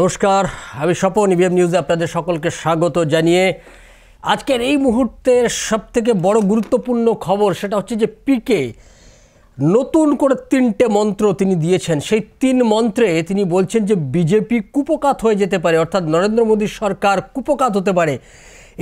নমস্কার আমি Swapan EVM e নিউজে আপনাদের সকলকে স্বাগত জানিয়ে আজকের এই মুহূর্তের সবথেকে বড় গুরুত্বপূর্ণ খবর সেটা হচ্ছে যে পিকে নতুন করে তিনটে মন্ত্র তিনি দিয়েছেন সেই তিন মন্ত্রে তিনি বলছেন যে বিজেপি কুপকাত হয়ে যেতে পারে অর্থাৎ নরেন্দ্র মোদী সরকার কুপকাত হতে পারে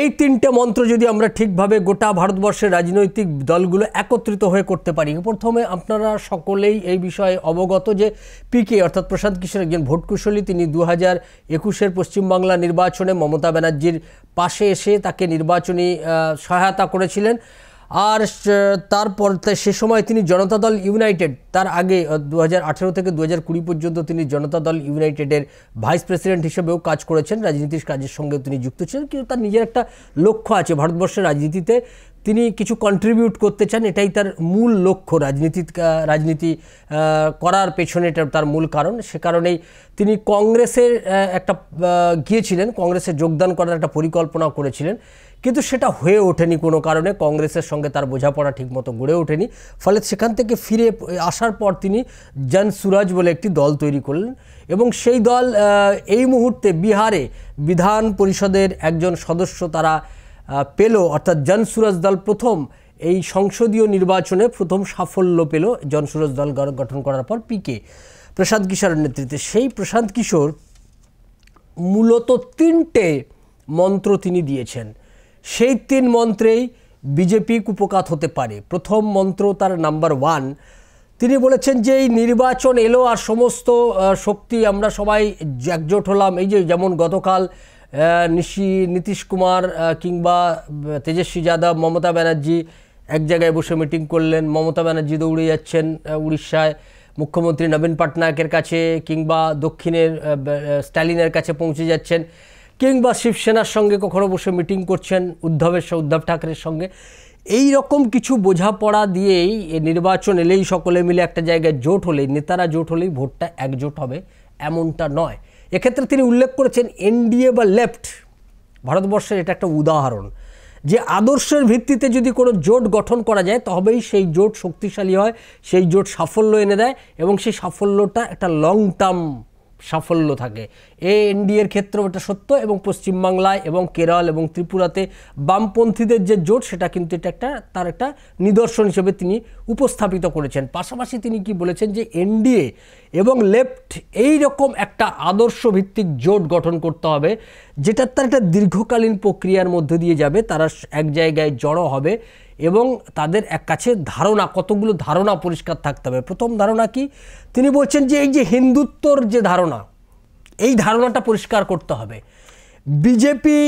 এই তিনটে মন্ত্র যদি আমরা ঠিকভাবে গোটা ভারতবর্ষের রাজনৈতিক দলগুলো একত্রিত হয়ে করতে পারি প্রথমে আপনারা সকলেই এই বিষয়ে অবগত যে পিকে অর্থাৎ প্রশান্ত কিশোর একজন ভোটকুশলী তিনি দু হাজার একুশের পশ্চিমবাংলা নির্বাচনে মমতা ব্যানার্জির পাশে এসে তাকে নির্বাচনী সহায়তা করেছিলেন আর তারপর সে সময় তিনি জনতা দল ইউনাইটেড তার আগে দু থেকে দু কুড়ি পর্যন্ত তিনি জনতা দল ইউনাইটেডের ভাইস প্রেসিডেন্ট হিসেবেও কাজ করেছেন রাজনীতির কাজের সঙ্গে তিনি যুক্ত ছিলেন কিন্তু তার নিজের একটা লক্ষ্য আছে ভারতবর্ষের রাজনীতিতে তিনি কিছু কন্ট্রিবিউট করতে চান এটাই তার মূল লক্ষ্য রাজনীতি রাজনীতি করার পেছনে তার মূল কারণ সে কারণেই তিনি কংগ্রেসের একটা গিয়েছিলেন কংগ্রেসে যোগদান করার একটা পরিকল্পনা করেছিলেন কিন্তু সেটা হয়ে ওঠেনি কোনো কারণে কংগ্রেসের সঙ্গে তার বোঝাপড়া ঠিকমতো গড়ে ওঠেনি ফলে সেখান থেকে ফিরে আসার পর তিনি জনসুরাজ বলে একটি দল তৈরি করলেন এবং সেই দল এই মুহূর্তে বিহারে বিধান পরিষদের একজন সদস্য তারা পেল অর্থাৎ জনসুরাজ দল প্রথম এই সংসদীয় নির্বাচনে প্রথম সাফল্য পেল জনসুরজ দল গঠন করার পর পিকে প্রশান্ত কিশোরের নেতৃত্বে সেই প্রশান্ত কিশোর মূলত তিনটে মন্ত্র তিনি দিয়েছেন সেই তিন মন্ত্রেই বিজেপি কুপকাত হতে পারে প্রথম মন্ত্র তার নাম্বার ওয়ান তিনি বলেছেন যে এই নির্বাচন এলো আর সমস্ত শক্তি আমরা সবাই একজোট হলাম এই যে যেমন গতকাল নিশি নীতিশ কুমার কিংবা তেজস্বী যাদব মমতা ব্যানার্জি এক জায়গায় বসে মিটিং করলেন মমতা ব্যানার্জি দৌড়ে যাচ্ছেন উড়িষ্যায় মুখ্যমন্ত্রী নবীন পাটনায়কের কাছে কিংবা দক্ষিণের স্ট্যালিনের কাছে পৌঁছে যাচ্ছেন কিংবা শিবসেনার সঙ্গে কখনো বসে মিটিং করছেন উদ্ধবের উদ্ধব ঠাকরের সঙ্গে এই রকম কিছু বোঝাপড়া দিয়েই নির্বাচন এলেই সকলে মিলে একটা জায়গায় জোট হলেই নেতারা জোট হলেই ভোটটা একজোট হবে এমনটা নয় এক্ষেত্রে তিনি উল্লেখ করেছেন এনডিএ বা লেফট ভারতবর্ষের এটা একটা উদাহরণ যে আদর্শের ভিত্তিতে যদি কোনো জোট গঠন করা যায় তবেই সেই জোট শক্তিশালী হয় সেই জোট সাফল্য এনে দেয় এবং সেই সাফল্যটা একটা লং টার্ম সাফল্য থাকে এএনডিএর ক্ষেত্রেও এটা সত্য এবং পশ্চিমবাংলায় এবং কেরল এবং ত্রিপুরাতে বামপন্থীদের যে জোট সেটা কিন্তু এটা একটা তার একটা নিদর্শন হিসেবে তিনি উপস্থাপিত করেছেন পাশাপাশি তিনি কি বলেছেন যে এনডিএ এবং লেফট এই রকম একটা আদর্শ ভিত্তিক জোট গঠন করতে হবে যেটা তার একটা দীর্ঘকালীন প্রক্রিয়ার মধ্যে দিয়ে যাবে তারা এক জায়গায় জড়ো হবে এবং তাদের এক কাছে ধারণা কতগুলো ধারণা পরিষ্কার থাকতে হবে প্রথম ধারণা কি তিনি বলছেন যে এই যে হিন্দুত্বর যে ধারণা এই ধারণাটা পরিষ্কার করতে হবে বিজেপি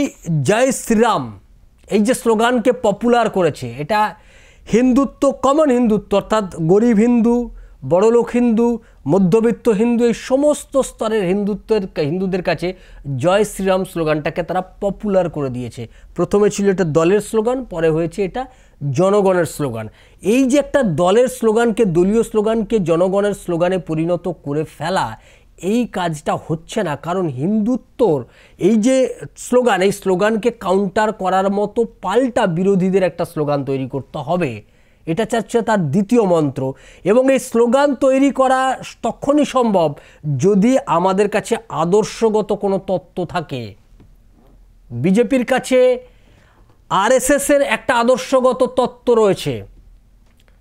জয় শ্রীরাম এই যে স্লোগানকে পপুলার করেছে এটা হিন্দুত্ব কমন হিন্দুত্ব অর্থাৎ গরিব হিন্দু বড়লোক হিন্দু মধ্যবিত্ত হিন্দু এই সমস্ত স্তরের হিন্দুত্বের হিন্দুদের কাছে জয় শ্রীরাম স্লোগানটাকে তারা পপুলার করে দিয়েছে প্রথমে ছিল এটা দলের স্লোগান পরে হয়েছে এটা জনগণের স্লোগান এই যে একটা দলের স্লোগানকে দলীয় স্লোগানকে জনগণের স্লোগানে পরিণত করে ফেলা এই কাজটা হচ্ছে না কারণ হিন্দুত্বর এই যে স্লোগান এই স্লোগানকে কাউন্টার করার মতো পাল্টা বিরোধীদের একটা স্লোগান তৈরি করতে হবে এটা চাচ্ছে তার দ্বিতীয় মন্ত্র এবং এই স্লোগান তৈরি করা তখনই সম্ভব যদি আমাদের কাছে আদর্শগত কোনো তত্ত্ব থাকে বিজেপির কাছে আরএসএসের একটা আদর্শগত তত্ত্ব রয়েছে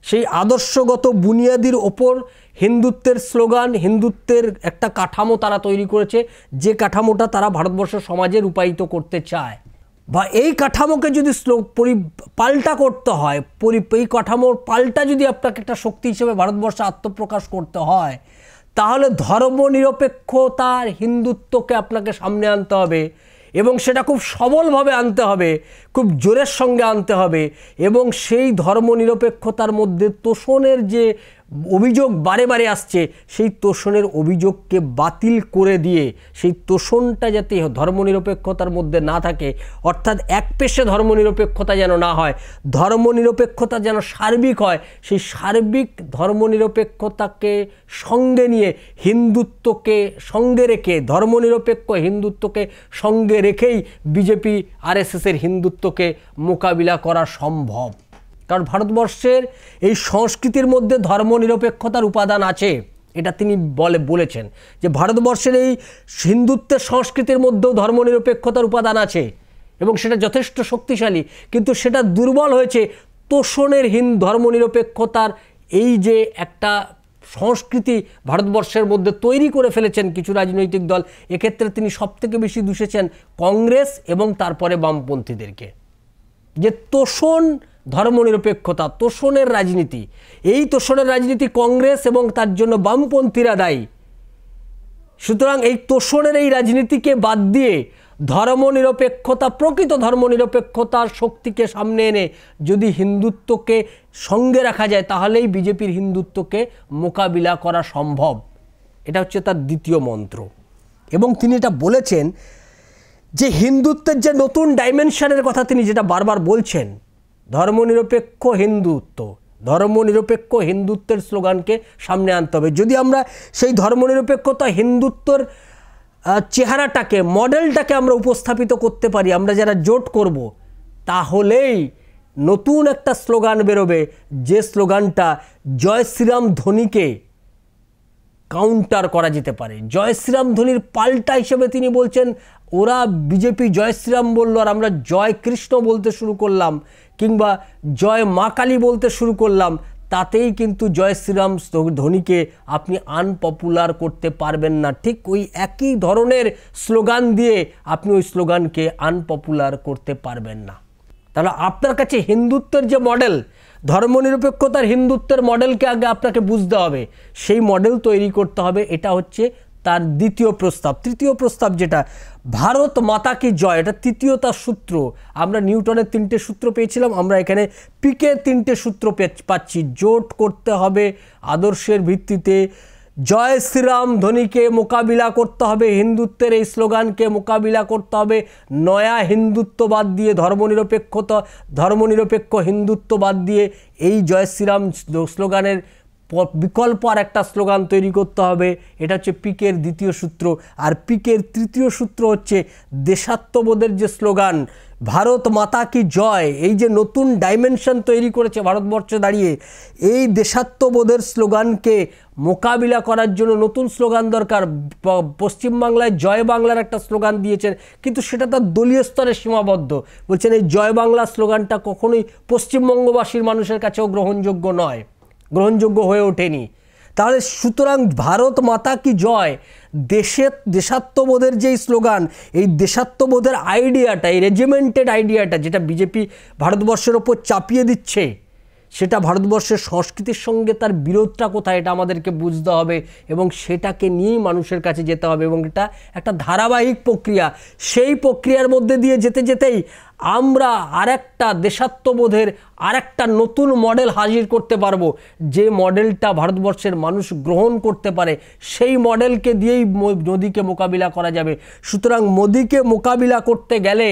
সেই আদর্শগত বুনিয়াদির ওপর হিন্দুত্বের স্লোগান হিন্দুত্বের একটা কাঠামো তারা তৈরি করেছে যে কাঠামোটা তারা ভারতবর্ষ সমাজে রূপায়িত করতে চায় বা এই কাঠামোকে যদি স্লো পরি পাল্টা করতে হয় পরি এই কাঠামোর পাল্টা যদি আপনাকে একটা শক্তি হিসেবে ভারতবর্ষে আত্মপ্রকাশ করতে হয় তাহলে ধর্মনিরপেক্ষতার হিন্দুত্বকে আপনাকে সামনে আনতে হবে এবং সেটা খুব সবলভাবে আনতে হবে খুব জোরের সঙ্গে আনতে হবে এবং সেই ধর্মনিরপেক্ষতার মধ্যে তোষণের যে অভিযোগ বারে বারে আসছে সেই তোষণের অভিযোগকে বাতিল করে দিয়ে সেই তোষণটা যাতে ধর্মনিরপেক্ষতার মধ্যে না থাকে অর্থাৎ এক পেশে ধর্মনিরপেক্ষতা যেন না হয় ধর্মনিরপেক্ষতা যেন সার্বিক হয় সেই সার্বিক ধর্মনিরপেক্ষতাকে সঙ্গে নিয়ে হিন্দুত্বকে সঙ্গে রেখে ধর্মনিরপেক্ষ হিন্দুত্বকে সঙ্গে রেখেই বিজেপি আরএসএসের হিন্দুত্ব দাসত্বকে মোকাবিলা করা সম্ভব কারণ ভারতবর্ষের এই সংস্কৃতির মধ্যে ধর্মনিরপেক্ষতার উপাদান আছে এটা তিনি বলে বলেছেন যে ভারতবর্ষের এই হিন্দুত্বের সংস্কৃতির মধ্যেও ধর্মনিরপেক্ষতার উপাদান আছে এবং সেটা যথেষ্ট শক্তিশালী কিন্তু সেটা দুর্বল হয়েছে তোষণের হিন ধর্মনিরপেক্ষতার এই যে একটা সংস্কৃতি ভারতবর্ষের মধ্যে তৈরি করে ফেলেছেন কিছু রাজনৈতিক দল এক্ষেত্রে তিনি সবথেকে বেশি দুষেছেন কংগ্রেস এবং তারপরে বামপন্থীদেরকে যে তোষণ ধর্মনিরপেক্ষতা তোষণের রাজনীতি এই তোষণের রাজনীতি কংগ্রেস এবং তার জন্য বামপন্থীরা দায়ী সুতরাং এই তোষণের এই রাজনীতিকে বাদ দিয়ে ধর্মনিরপেক্ষতা প্রকৃত ধর্মনিরপেক্ষতার শক্তিকে সামনে এনে যদি হিন্দুত্বকে সঙ্গে রাখা যায় তাহলেই বিজেপির হিন্দুত্বকে মোকাবিলা করা সম্ভব এটা হচ্ছে তার দ্বিতীয় মন্ত্র এবং তিনি এটা বলেছেন যে হিন্দুত্বের যে নতুন ডাইমেনশনের কথা তিনি যেটা বারবার বলছেন ধর্মনিরপেক্ষ হিন্দুত্ব ধর্মনিরপেক্ষ হিন্দুত্বের স্লোগানকে সামনে আনতে হবে যদি আমরা সেই ধর্মনিরপেক্ষতা হিন্দুত্বর চেহারাটাকে মডেলটাকে আমরা উপস্থাপিত করতে পারি আমরা যারা জোট করব তাহলেই নতুন একটা স্লোগান বেরোবে যে স্লোগানটা জয় শ্রীরাম ধোনিকে কাউন্টার করা যেতে পারে জয় শ্রীরাম ধোনির পাল্টা হিসেবে তিনি বলছেন ওরা বিজেপি জয় শ্রীরাম বললো আর আমরা জয় কৃষ্ণ বলতে শুরু করলাম কিংবা জয় মা কালী বলতে শুরু করলাম তাতেই কিন্তু জয় শ্রীরাম ধোনিকে আপনি আনপপুলার করতে পারবেন না ঠিক ওই একই ধরনের স্লোগান দিয়ে আপনি ওই স্লোগানকে আনপপুলার করতে পারবেন না তাহলে আপনার কাছে হিন্দুত্বের যে মডেল ধর্মনিরপেক্ষতার হিন্দুত্বের মডেলকে আগে আপনাকে বুঝতে হবে সেই মডেল তৈরি করতে হবে এটা হচ্ছে তার দ্বিতীয় প্রস্তাব তৃতীয় প্রস্তাব যেটা ভারত মাতা কি জয় এটা তৃতীয়তার সূত্র আমরা নিউটনের তিনটে সূত্র পেয়েছিলাম আমরা এখানে পিকে তিনটে সূত্র পাচ্ছি জোট করতে হবে আদর্শের ভিত্তিতে জয় শ্রীরাম ধ্বনিকে মোকাবিলা করতে হবে হিন্দুত্বের এই স্লোগানকে মোকাবিলা করতে হবে নয়া হিন্দুত্ববাদ দিয়ে ধর্মনিরপেক্ষতা ধর্মনিরপেক্ষ হিন্দুত্ববাদ দিয়ে এই জয় শ্রীরাম স্লোগানের বিকল্প আর একটা স্লোগান তৈরি করতে হবে এটা হচ্ছে পিকের দ্বিতীয় সূত্র আর পিকের তৃতীয় সূত্র হচ্ছে দেশাত্মবোধের যে স্লোগান ভারত মাতা কি জয় এই যে নতুন ডাইমেনশন তৈরি করেছে ভারতবর্ষে দাঁড়িয়ে এই দেশাত্মবোধের স্লোগানকে মোকাবিলা করার জন্য নতুন স্লোগান দরকার পশ্চিমবাংলায় জয় বাংলার একটা স্লোগান দিয়েছেন কিন্তু সেটা তার দলীয় স্তরে সীমাবদ্ধ বলছেন এই জয় বাংলা স্লোগানটা কখনোই পশ্চিমবঙ্গবাসীর মানুষের কাছেও গ্রহণযোগ্য নয় গ্রহণযোগ্য হয়ে ওঠেনি তাহলে সুতরাং ভারত মাতা কি জয় দেশের দেশাত্মবোধের যেই স্লোগান এই দেশাত্মবোধের আইডিয়াটা এই রেজিমেন্টেড আইডিয়াটা যেটা বিজেপি ভারতবর্ষের ওপর চাপিয়ে দিচ্ছে সেটা ভারতবর্ষের সংস্কৃতির সঙ্গে তার বিরোধটা কোথায় এটা আমাদেরকে বুঝতে হবে এবং সেটাকে নিয়েই মানুষের কাছে যেতে হবে এবং এটা একটা ধারাবাহিক প্রক্রিয়া সেই প্রক্রিয়ার মধ্যে দিয়ে যেতে যেতেই আমরা আরেকটা দেশাত্মবোধের আরেকটা নতুন মডেল হাজির করতে পারবো যে মডেলটা ভারতবর্ষের মানুষ গ্রহণ করতে পারে সেই মডেলকে দিয়েই মোদীকে মোকাবিলা করা যাবে সুতরাং মোদীকে মোকাবিলা করতে গেলে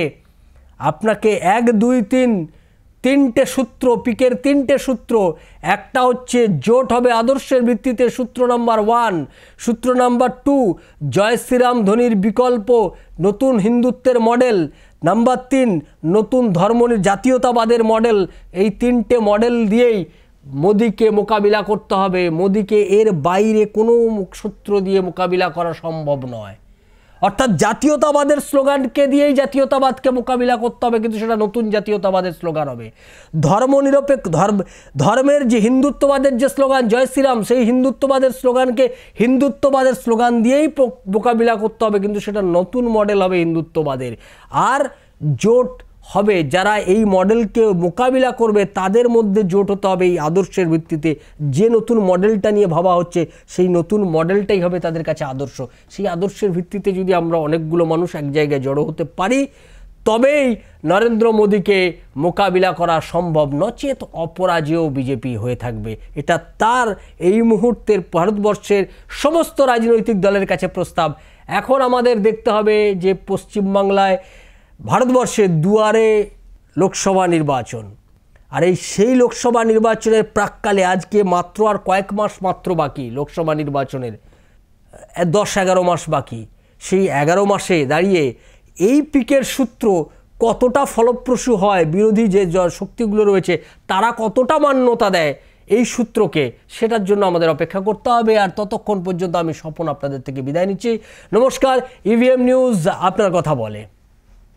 আপনাকে এক দুই তিন তিনটে সূত্র পিকের তিনটে সূত্র একটা হচ্ছে জোট হবে আদর্শের ভিত্তিতে সূত্র নাম্বার ওয়ান সূত্র নাম্বার টু জয় শ্রীরাম ধনির বিকল্প নতুন হিন্দুত্বের মডেল নাম্বার তিন নতুন ধর্ম জাতীয়তাবাদের মডেল এই তিনটে মডেল দিয়েই মোদিকে মোকাবিলা করতে হবে মোদিকে এর বাইরে কোনো শত্রু দিয়ে মোকাবিলা করা সম্ভব নয় অর্থাৎ জাতীয়তাবাদের স্লোগানকে দিয়েই জাতীয়তাবাদকে মোকাবিলা করতে হবে কিন্তু সেটা নতুন জাতীয়তাবাদের স্লোগান হবে ধর্মনিরপেক্ষ ধর্ম ধর্মের যে হিন্দুত্ববাদের যে স্লোগান জয় শ্রীরাম সেই হিন্দুত্ববাদের স্লোগানকে হিন্দুত্ববাদের স্লোগান দিয়েই মোকাবিলা করতে হবে কিন্তু সেটা নতুন মডেল হবে হিন্দুত্ববাদের আর জোট হবে যারা এই মডেলকে মোকাবিলা করবে তাদের মধ্যে জোট হতে হবে এই আদর্শের ভিত্তিতে যে নতুন মডেলটা নিয়ে ভাবা হচ্ছে সেই নতুন মডেলটাই হবে তাদের কাছে আদর্শ সেই আদর্শের ভিত্তিতে যদি আমরা অনেকগুলো মানুষ এক জায়গায় জড়ো হতে পারি তবেই নরেন্দ্র মোদীকে মোকাবিলা করা সম্ভব নচেত অপরাজেয় বিজেপি হয়ে থাকবে এটা তার এই মুহূর্তের ভারতবর্ষের সমস্ত রাজনৈতিক দলের কাছে প্রস্তাব এখন আমাদের দেখতে হবে যে পশ্চিমবাংলায় ভারতবর্ষে দুয়ারে লোকসভা নির্বাচন আর এই সেই লোকসভা নির্বাচনের প্রাককালে আজকে মাত্র আর কয়েক মাস মাত্র বাকি লোকসভা নির্বাচনের দশ এগারো মাস বাকি সেই এগারো মাসে দাঁড়িয়ে এই পিকের সূত্র কতটা ফলপ্রসূ হয় বিরোধী যে শক্তিগুলো রয়েছে তারা কতটা মান্যতা দেয় এই সূত্রকে সেটার জন্য আমাদের অপেক্ষা করতে হবে আর ততক্ষণ পর্যন্ত আমি স্বপন আপনাদের থেকে বিদায় নিচ্ছি নমস্কার ইভিএম e নিউজ আপনার কথা বলে